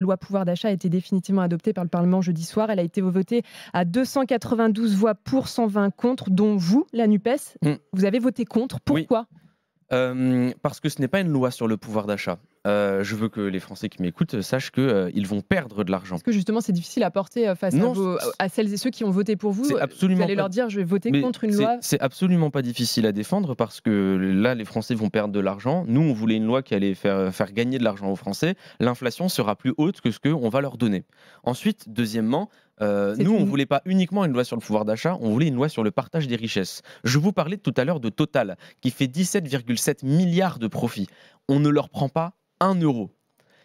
loi pouvoir d'achat a été définitivement adoptée par le Parlement jeudi soir. Elle a été votée à 292 voix pour 120 contre, dont vous, la NUPES. Mm. Vous avez voté contre. Pourquoi euh, Parce que ce n'est pas une loi sur le pouvoir d'achat. Euh, je veux que les Français qui m'écoutent sachent qu'ils euh, vont perdre de l'argent. Parce que justement, c'est difficile à porter euh, face à, celles et ceux qui ont voté pour vous. Absolument vous allez leur dire, je vais voter contre une loi. C'est absolument pas difficile à défendre parce que là, les Français vont perdre de l'argent. Nous, on voulait une loi qui allait faire, faire gagner de l'argent aux Français. L'inflation sera plus haute que ce qu'on va leur donner. Ensuite, deuxièmement, euh, nous, on ne voulait pas uniquement une loi sur le pouvoir d'achat, on voulait une loi sur le partage des richesses. Je vous parlais tout à l'heure de Total, qui fait 17,7 milliards de profits. On ne leur prend pas un euro.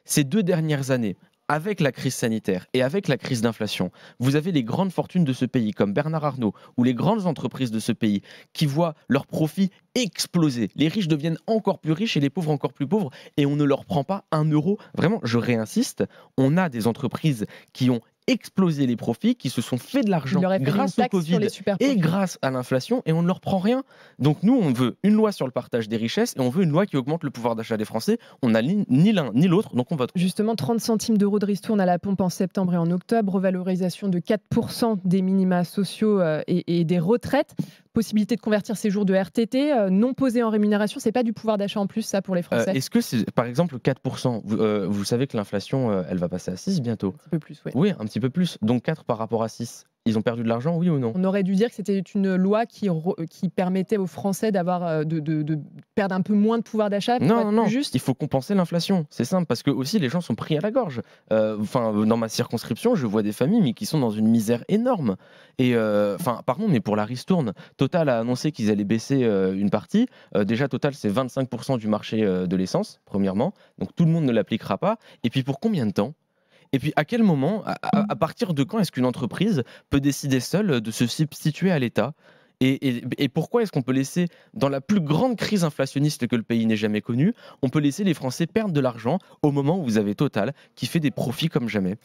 Ces deux dernières années, avec la crise sanitaire et avec la crise d'inflation, vous avez les grandes fortunes de ce pays, comme Bernard Arnault, ou les grandes entreprises de ce pays, qui voient leurs profits exploser. Les riches deviennent encore plus riches et les pauvres encore plus pauvres, et on ne leur prend pas un euro. Vraiment, je réinsiste, on a des entreprises qui ont exploser les profits, qui se sont fait de l'argent grâce au Covid et grâce à l'inflation, et on ne leur prend rien. Donc nous, on veut une loi sur le partage des richesses et on veut une loi qui augmente le pouvoir d'achat des Français. On n'a ni l'un ni l'autre, donc on vote. Justement, 30 centimes d'euros de ristourne à la pompe en septembre et en octobre, revalorisation de 4% des minima sociaux euh, et des retraites possibilité de convertir ces jours de RTT euh, non posés en rémunération, c'est pas du pouvoir d'achat en plus ça pour les euh, Français. Est-ce que c'est par exemple 4% vous, euh, vous, savez que l'inflation elle va passer à 6 bientôt. Un petit peu plus, oui. Oui, un petit peu plus. Donc 4 par rapport à 6. Ils ont perdu de l'argent, oui ou non On aurait dû dire que c'était une loi qui, permettait aux Français d'avoir euh, de, perdre un peu moins de pouvoir d'achat. Non, non, non. Juste. Il faut compenser l'inflation. C'est simple parce que aussi les gens sont pris à la gorge. Euh, enfin, dans ma circonscription, je vois des familles mais qui sont dans une misère énorme. Et euh, enfin, pardon, mais pour la ristourne, Total a annoncé qu'ils allaient baisser une partie. déjà, Total, c'est 25% du marché de l'essence, premièrement. Donc tout le monde ne l'appliquera pas. Et puis pour combien de temps et puis, à quel moment, à, partir de quand est-ce qu'une entreprise peut décider seule de se substituer à l'État et, pourquoi est-ce qu'on peut laisser, dans la plus grande crise inflationniste que le pays n'ait jamais connue, on peut laisser les Français perdre de l'argent au moment où vous avez Total qui fait des profits comme jamais